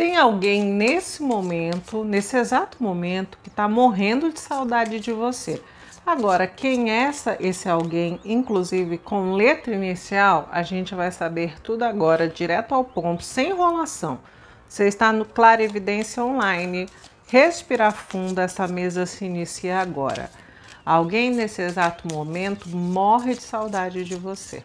Tem alguém nesse momento, nesse exato momento, que está morrendo de saudade de você. Agora, quem é essa, esse alguém, inclusive com letra inicial, a gente vai saber tudo agora, direto ao ponto, sem enrolação. Você está no Clara Evidência Online. Respira fundo, essa mesa se inicia agora. Alguém nesse exato momento morre de saudade de você.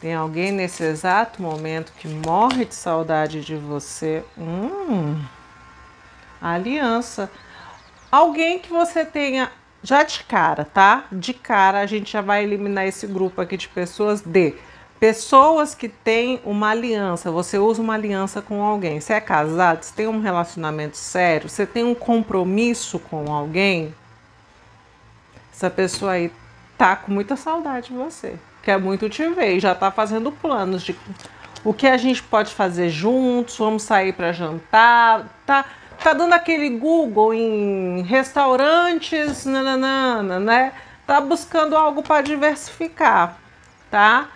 Tem alguém nesse exato momento que morre de saudade de você? Hum, aliança. Alguém que você tenha já de cara, tá? De cara a gente já vai eliminar esse grupo aqui de pessoas de pessoas que têm uma aliança. Você usa uma aliança com alguém. Você é casado, você tem um relacionamento sério, você tem um compromisso com alguém. Essa pessoa aí tá com muita saudade de você quer é muito te ver já está fazendo planos de o que a gente pode fazer juntos, vamos sair para jantar, tá? Tá dando aquele Google em restaurantes, nananana, né? Tá buscando algo para diversificar, tá?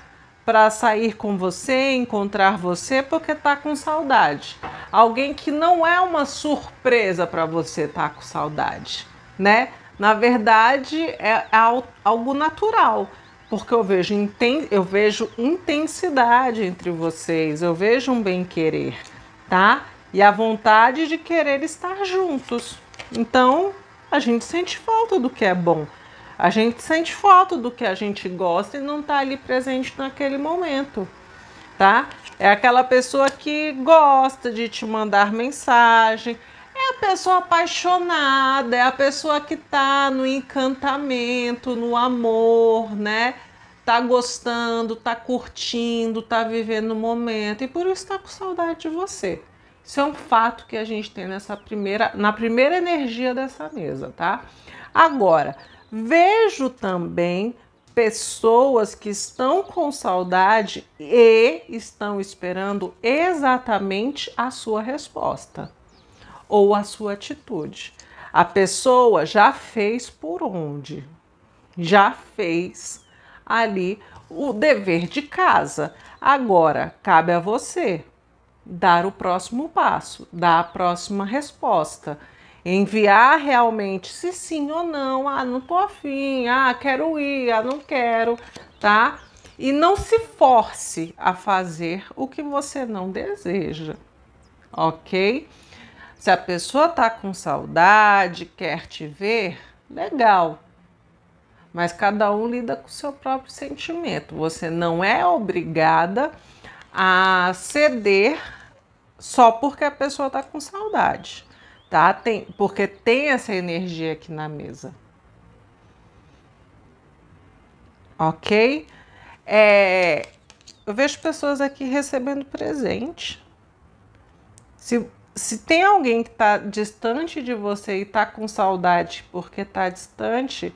Para sair com você, encontrar você, porque tá com saudade. Alguém que não é uma surpresa para você tá com saudade, né? Na verdade, é algo natural porque eu vejo, inten eu vejo intensidade entre vocês, eu vejo um bem querer, tá? E a vontade de querer estar juntos. Então, a gente sente falta do que é bom. A gente sente falta do que a gente gosta e não tá ali presente naquele momento, tá? É aquela pessoa que gosta de te mandar mensagem, é a pessoa apaixonada, é a pessoa que tá no encantamento, no amor, né? tá gostando, tá curtindo, tá vivendo o momento e por isso tá com saudade de você. Isso é um fato que a gente tem nessa primeira, na primeira energia dessa mesa, tá? Agora, vejo também pessoas que estão com saudade e estão esperando exatamente a sua resposta ou a sua atitude. A pessoa já fez por onde? Já fez ali o dever de casa. Agora, cabe a você dar o próximo passo, dar a próxima resposta. Enviar realmente se sim ou não. Ah, não tô afim. Ah, quero ir. Ah, não quero. Tá? E não se force a fazer o que você não deseja. Ok? Se a pessoa tá com saudade, quer te ver, legal mas cada um lida com o seu próprio sentimento. Você não é obrigada a ceder só porque a pessoa tá com saudade, tá? Tem, porque tem essa energia aqui na mesa. Ok? É, eu vejo pessoas aqui recebendo presente. Se, se tem alguém que tá distante de você e tá com saudade porque tá distante,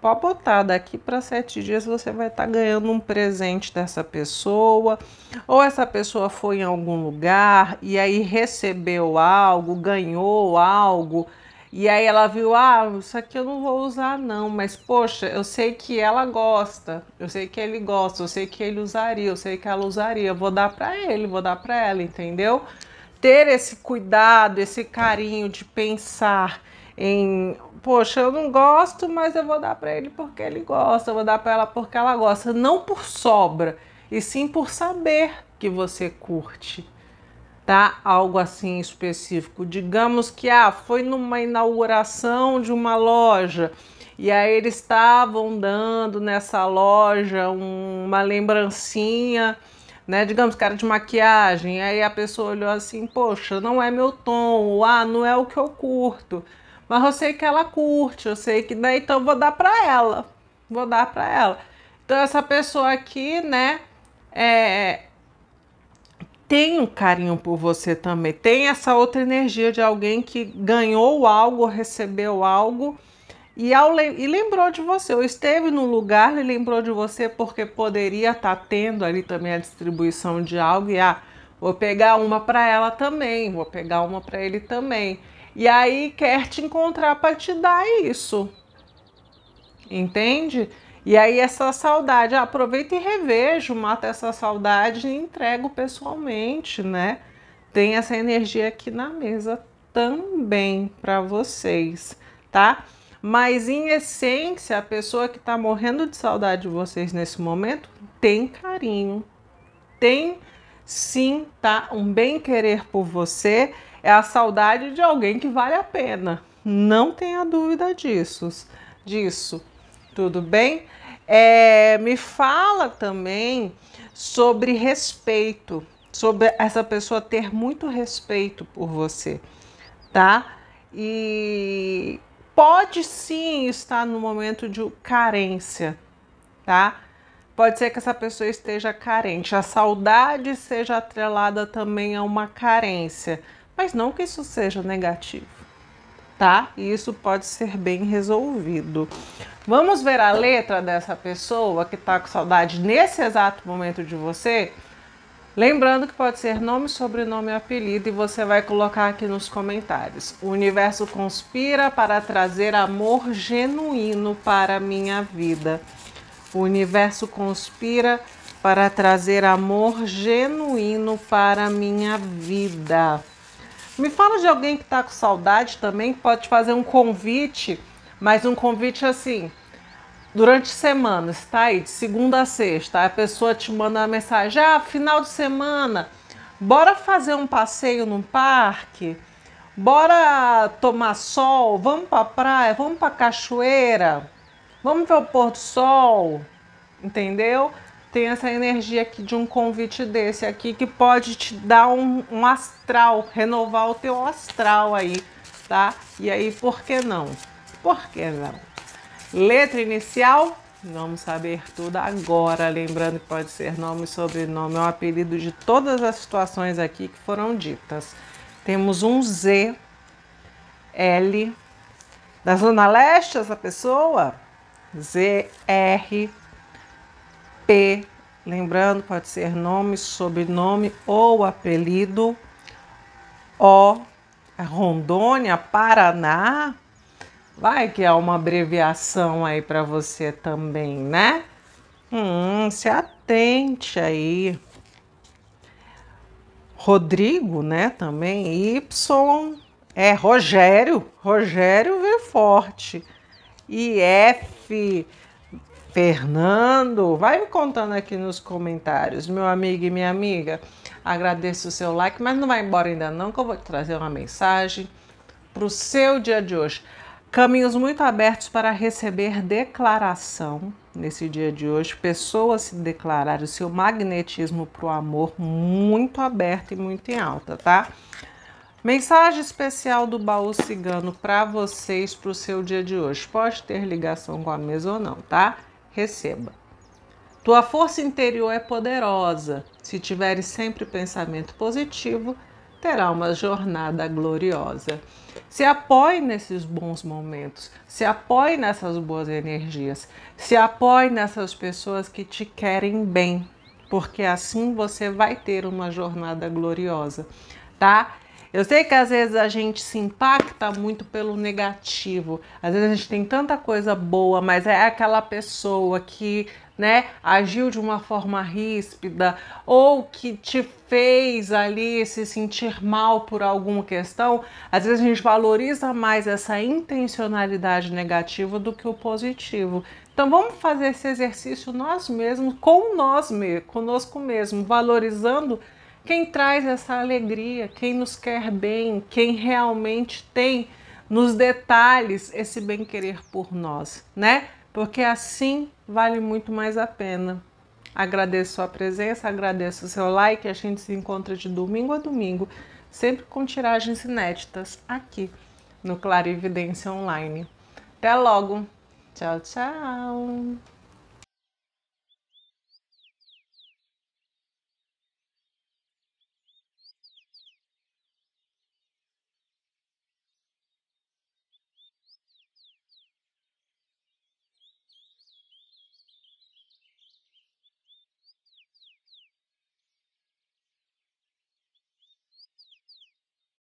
Pode botar, daqui para sete dias você vai estar tá ganhando um presente dessa pessoa, ou essa pessoa foi em algum lugar e aí recebeu algo, ganhou algo, e aí ela viu, ah, isso aqui eu não vou usar não, mas poxa, eu sei que ela gosta, eu sei que ele gosta, eu sei que ele usaria, eu sei que ela usaria, eu vou dar para ele, vou dar para ela, entendeu? Ter esse cuidado, esse carinho de pensar em poxa, eu não gosto, mas eu vou dar para ele porque ele gosta, eu vou dar para ela porque ela gosta, não por sobra, e sim por saber que você curte. Tá? Algo assim específico. Digamos que ah, foi numa inauguração de uma loja e aí eles estavam dando nessa loja uma lembrancinha né? Digamos, cara de maquiagem. Aí a pessoa olhou assim, poxa, não é meu tom, ou, ah, não é o que eu curto. Mas eu sei que ela curte, eu sei que, né? Então vou dar para ela. Vou dar para ela. Então essa pessoa aqui, né, é, tem um carinho por você também. Tem essa outra energia de alguém que ganhou algo, recebeu algo e, ao, e lembrou de você, ou esteve num lugar e lembrou de você porque poderia estar tá tendo ali também a distribuição de algo e ah, vou pegar uma para ela também, vou pegar uma para ele também. E aí quer te encontrar para te dar isso. Entende? E aí essa saudade, ah, aproveita e revejo, mata essa saudade e entrego pessoalmente, né? Tem essa energia aqui na mesa também para vocês, tá? Mas em essência, a pessoa que está morrendo de saudade de vocês nesse momento tem carinho, tem sim, tá? Um bem querer por você é a saudade de alguém que vale a pena. Não tenha dúvida disso. Disso. Tudo bem? É, me fala também sobre respeito, sobre essa pessoa ter muito respeito por você, tá? E pode sim estar no momento de carência, tá? Pode ser que essa pessoa esteja carente. A saudade seja atrelada também a uma carência, mas não que isso seja negativo, tá? E isso pode ser bem resolvido. Vamos ver a letra dessa pessoa que está com saudade nesse exato momento de você? Lembrando que pode ser nome, sobrenome apelido e você vai colocar aqui nos comentários. O universo conspira para trazer amor genuíno para a minha vida. O universo conspira para trazer amor genuíno para a minha vida. Me fala de alguém que está com saudade também, que pode fazer um convite, mas um convite assim, durante semana, está aí, de segunda a sexta, a pessoa te manda uma mensagem: ah, final de semana, bora fazer um passeio no parque, bora tomar sol, vamos para praia, vamos para cachoeira, vamos ver o pôr do sol, entendeu? Tem essa energia aqui de um convite desse aqui que pode te dar um, um astral, renovar o teu astral aí, tá? E aí, por que não? Por que não? Letra inicial, vamos saber tudo agora. Lembrando que pode ser nome, sobrenome ou apelido de todas as situações aqui que foram ditas. Temos um Z, L, da Zona Leste, essa pessoa, Z, R, P. Lembrando, pode ser nome, sobrenome ou apelido. O, Rondônia, Paraná, Vai que é uma abreviação aí para você também, né? Hum, se atente aí. Rodrigo, né? Também. Y é Rogério. Rogério vem forte. E F. Fernando, vai me contando aqui nos comentários, meu amigo e minha amiga. Agradeço o seu like, mas não vai embora ainda não, que eu vou te trazer uma mensagem para o seu dia de hoje. Caminhos muito abertos para receber declaração nesse dia de hoje. Pessoas se declararem o seu magnetismo para o amor muito aberto e muito em alta, tá? Mensagem especial do baú cigano para vocês para o seu dia de hoje. Pode ter ligação com a mesa ou não, tá? Receba. Tua força interior é poderosa. Se tiveres sempre pensamento positivo, terá uma jornada gloriosa. Se apoie nesses bons momentos, se apoie nessas boas energias, se apoie nessas pessoas que te querem bem, porque assim você vai ter uma jornada gloriosa, tá? Eu sei que às vezes a gente se impacta muito pelo negativo. Às vezes a gente tem tanta coisa boa, mas é aquela pessoa que, né, agiu de uma forma ríspida ou que te fez ali se sentir mal por alguma questão. Às vezes a gente valoriza mais essa intencionalidade negativa do que o positivo. Então vamos fazer esse exercício nós mesmos, com nós mesmos, conosco mesmo, valorizando quem traz essa alegria, quem nos quer bem, quem realmente tem nos detalhes esse bem-querer por nós, né? Porque assim vale muito mais a pena. Agradeço sua presença, agradeço o seu like. A gente se encontra de domingo a domingo, sempre com tiragens inéditas aqui no Clarividência Online. Até logo! Tchau, tchau!